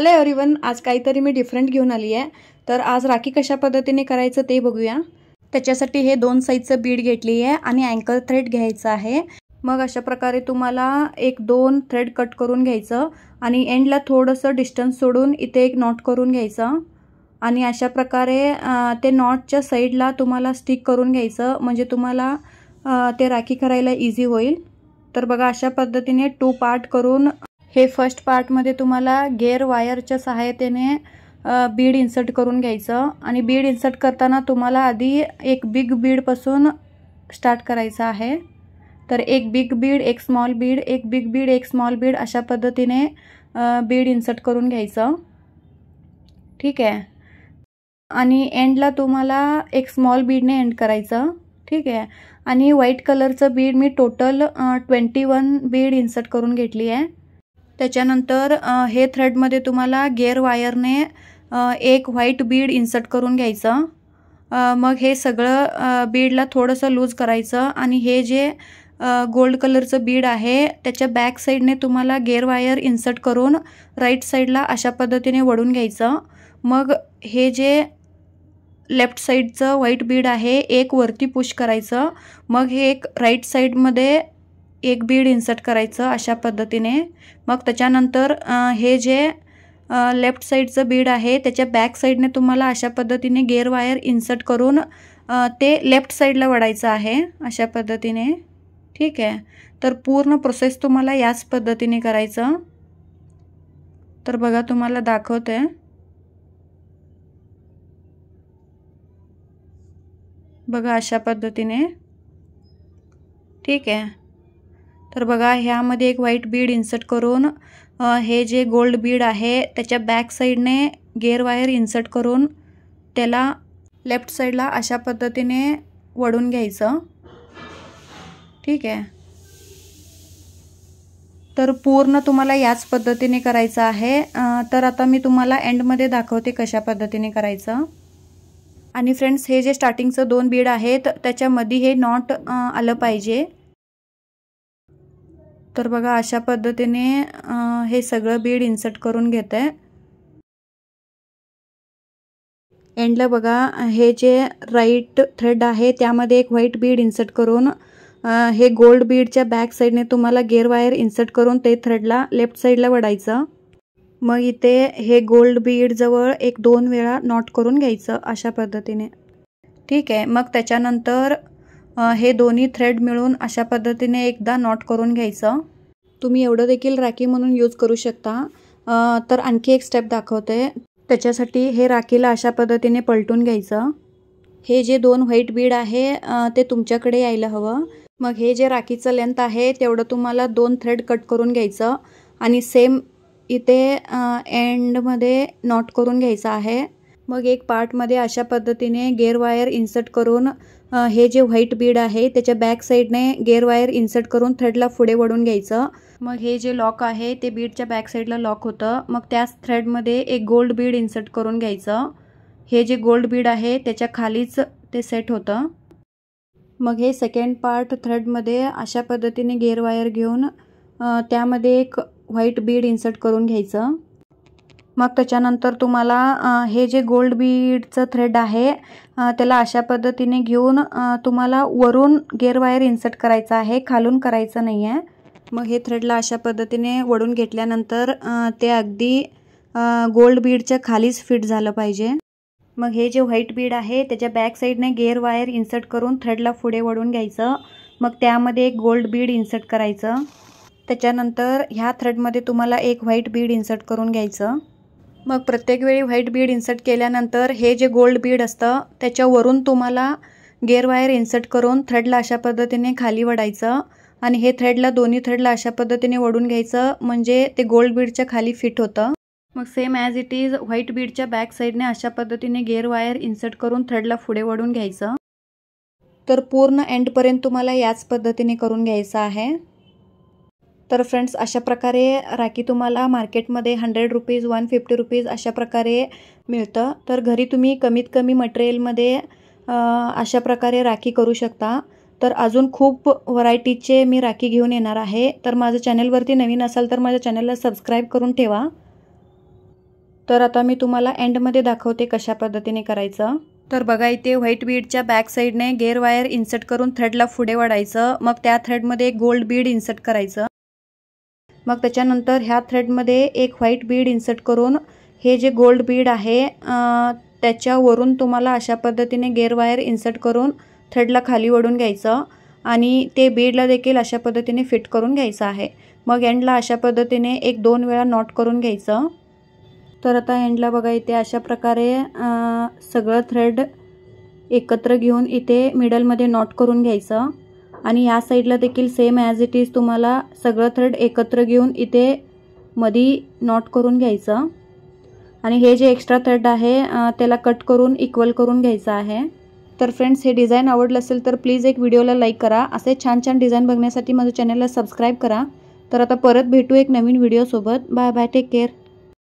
hello everyone आज काहीतरी मी different घेऊन आली आहे तर आज राखी कशा पद्धतीने करायचं ते बघूया त्याच्यासाठी हे दोन साईजचं बीड घेतली आहे आणि अँकल थ्रेड घ्यायचं आहे मग अशा प्रकारे तुम्हाला एक दोन थ्रेड कट करून घ्यायचं आणि एंडला थोडंसं डिस्टन्स सोडून इथे एक नॉट करून घ्यायचं आणि अशा प्रकारे ते नॉटच्या साईडला तुम्हाला स्टिक करून घ्यायचं म्हणजे तुम्हाला ते राखी करायला इझी होईल तर बघा अशा पद्धतीने टू पार्ट करून हे फर्स्ट पार्टमध्ये तुम्हाला गेअर वायरच्या सहाय्यतेने बीड इन्सर्ट करून घ्यायचं आणि बीड इन्सर्ट करताना तुम्हाला आधी एक बिग बीडपासून स्टार्ट करायचं आहे तर एक बिग बीड एक स्मॉल बीड एक बिग बीड एक स्मॉल बीड अशा पद्धतीने बीड इन्सर्ट करून घ्यायचं ठीक आहे आणि एंडला तुम्हाला एक स्मॉल बीडने एंड करायचं ठीक आहे आणि व्हाईट कलरचं बीड मी total twenty one bead insert करून घेतली आहे त्याच्यानंतर हे थ्रेडमध्ये तुम्हाला गेअर वायरने एक व्हाईट बीड इन्सर्ट करून घ्यायचं मग हे सगळं बीडला थोडंसं लूज करायचं आणि हे जे गोल्ड कलरचं बीड आहे त्याच्या बॅक साईडने तुम्हाला गेअर वायर इन्सर्ट करून राईट साईडला अशा पद्धतीने वळून घ्यायचं मग हे जे लेफ्ट साईडचं व्हाईट बीड आहे एक वरती पुश करायचं मग हे एक राईट साईडमध्ये एक बीड इन्सर्ट करायचं अशा पद्धतीने मग त्याच्यानंतर हे जे लेफ्ट साईडचं बीड आहे त्याच्या बॅक साईडने तुम्हाला अशा पद्धतीने गेअर वायर इन्सर्ट करून ते लेफ्ट साईडला वडायचं आहे अशा पद्धतीने ठीक आहे तर पूर्ण प्रोसेस तुम्हाला याच पद्धतीने करायचं तर बघा तुम्हाला दाखवते बघा अशा पद्धतीने ठीक आहे तर बघा ह्यामध्ये एक व्हाईट बीड इन्सर्ट करून हे जे गोल्ड बीड आहे त्याच्या बॅक साईडने गेअरवायर इन्सर्ट करून त्याला लेफ्ट साईडला अशा पद्धतीने वडून घ्यायचं ठीक आहे तर पूर्ण तुम्हाला याच पद्धतीने करायचं आहे तर आता मी तुम्हाला एंडमध्ये दाखवते कशा पद्धतीने करायचं आणि फ्रेंड्स हे जे स्टार्टिंगचं दोन बीड आहेत त्याच्यामध्ये हे नॉट आलं पाहिजे तर बघा अशा पद्धतीने हे सगळं बीड इन्सर्ट करून घेत आहे एंडला बघा हे जे राईट थ्रेड आहे त्यामध्ये एक व्हाईट बीड इन्सर्ट करून हे गोल्ड बीडच्या बॅक साईडने तुम्हाला गेअर वायर इन्सर्ट करून ते थ्रेडला लेफ्ट साईडला वडायचं मग इथे हे गोल्ड बीडजवळ एक दोन वेळा नॉट करून घ्यायचं अशा पद्धतीने ठीक आहे मग त्याच्यानंतर हे दोन्ही थ्रेड मिळून अशा पद्धतीने एकदा नॉट करून घ्यायचं तुम्ही एवढं देखील राखी म्हणून यूज करू शकता तर आणखी एक स्टेप दाखवते त्याच्यासाठी हे राखीला अशा पद्धतीने पलटून घ्यायचं हे जे दोन व्हाईट बीड आहे ते तुमच्याकडे यायला हवं मग हे जे राखीचं लेंथ आहे तेवढं तुम्हाला दोन थ्रेड कट करून घ्यायचं आणि सेम इथे एंडमध्ये नॉट करून घ्यायचं आहे मग एक पार्टमध्ये अशा पद्धतीने गेअर वायर इन्सर्ट करून हे जे व्हाईट बीड आहे त्याच्या बॅक साईडने गेअर वायर इन्सर्ट करून थ्रेडला पुढे वडून घ्यायचं मग हे जे लॉक आहे ते बीडच्या बॅक साईडला लॉक होतं मग त्याच थ्रेडमध्ये एक गोल्ड बीड इन्सर्ट करून घ्यायचं हे जे गोल्ड बीड आहे त्याच्या खालीच ते सेट होतं मग हे सेकंड पार्ट थ्रेडमध्ये अशा पद्धतीने वायर घेऊन त्यामध्ये एक व्हाईट बीड इन्सर्ट करून घ्यायचं मग त्याच्यानंतर तुम्हाला हे जे गोल्ड बीडचं थ्रेड आहे त्याला अशा पद्धतीने घेऊन तुम्हाला वरून वायर इन्सर्ट करायचं आहे खालून करायचं नाही आहे मग हे थ्रेडला अशा पद्धतीने वडून घेतल्यानंतर ते अगदी गोल्ड बीडच्या खालीच फिट झालं पाहिजे मग हे जे व्हाईट बीड आहे त्याच्या बॅक साईडने गेअर वायर इन्सर्ट करून थ्रेडला पुढे वडून घ्यायचं मग त्यामध्ये एक गोल्ड बीड इन्सर्ट करायचं त्याच्यानंतर ह्या थ्रेडमध्ये तुम्हाला एक व्हाईट बीड इन्सर्ट करून घ्यायचं मग प्रत्येक वेळी व्हाईट बीड इन्सर्ट केल्यानंतर हे जे गोल्ड बीड असतं त्याच्यावरून तुम्हाला वायर इन्सर्ट करून थ्रेडला अशा पद्धतीने खाली वडायचं आणि हे थ्रेडला दोन्ही थ्रेडला अशा पद्धतीने वडून घ्यायचं म्हणजे ते गोल्ड बीडच्या खाली फिट होतं मग same as it is white बीडच्या बॅक साईडने अशा पद्धतीने वायर इन्सर्ट करून थ्रेडला पुढे वडून घ्यायचं तर पूर्ण एंडपर्यंत तुम्हाला याच पद्धतीने करून घ्यायचं आहे तर फ्रेंड्स अशा प्रकारे राखी तुम्हाला मार्केटमध्ये hundred rupees one fifty rupees अशा प्रकारे मिळतं तर घरी तुम्ही कमीत कमी मटेरियलमध्ये अशा प्रकारे राखी करू शकता तर अजून खूप व्हरायटीचे मी राखी घेऊन येणार आहे तर माझं चॅनलवरती नवीन असाल तर माझ्या चॅनलला सबस्क्राईब करून ठेवा तर आता मी तुम्हाला एंडमध्ये दाखवते कशा पद्धतीने करायचं तर बघा इथे व्हाईट बीडच्या बॅक साईडने गेअर वायर इन्सर्ट करून थ्रेडला पुढे वाढायचं मग त्या थ्रेडमध्ये गोल्ड बीड इन्सर्ट करायचं मग त्याच्यानंतर ह्या थ्रेडमध्ये एक व्हाईट बीड इन्सर्ट करून हे जे गोल्ड बीड आहे त्याच्यावरून तुम्हाला अशा पद्धतीने गेअरवायर इन्सर्ट करून थ्रेडला खाली ओढून घ्यायचं आणि ते बीडला देखील अशा पद्धतीने फिट करून घ्यायचं आहे मग एंडला अशा पद्धतीने एक दोन वेळा नॉट करून घ्यायचं तर आता एंडला बघा इथे अशा प्रकारे सगळं थ्रेड एकत्र घेऊन इथे मिडलमध्ये नॉट करून घ्यायचं आणि या साईडला देखील सेम ॲज इट इज तुम्हाला सगळं थ्रेड एकत्र घेऊन इथे मधी नॉट करून घ्यायचं आणि हे जे एक्स्ट्रा थ्रेड आहे त्याला कट करून इक्वल करून घ्यायचं आहे तर फ्रेंड्स हे डिझाईन आवडलं असेल तर प्लीज एक व्हिडिओला लाईक करा असे छान छान डिझाईन बघण्यासाठी माझ्या चॅनलला सबस्क्राईब करा तर आता परत भेटू एक नवीन व्हिडिओसोबत बाय बाय टेक केअर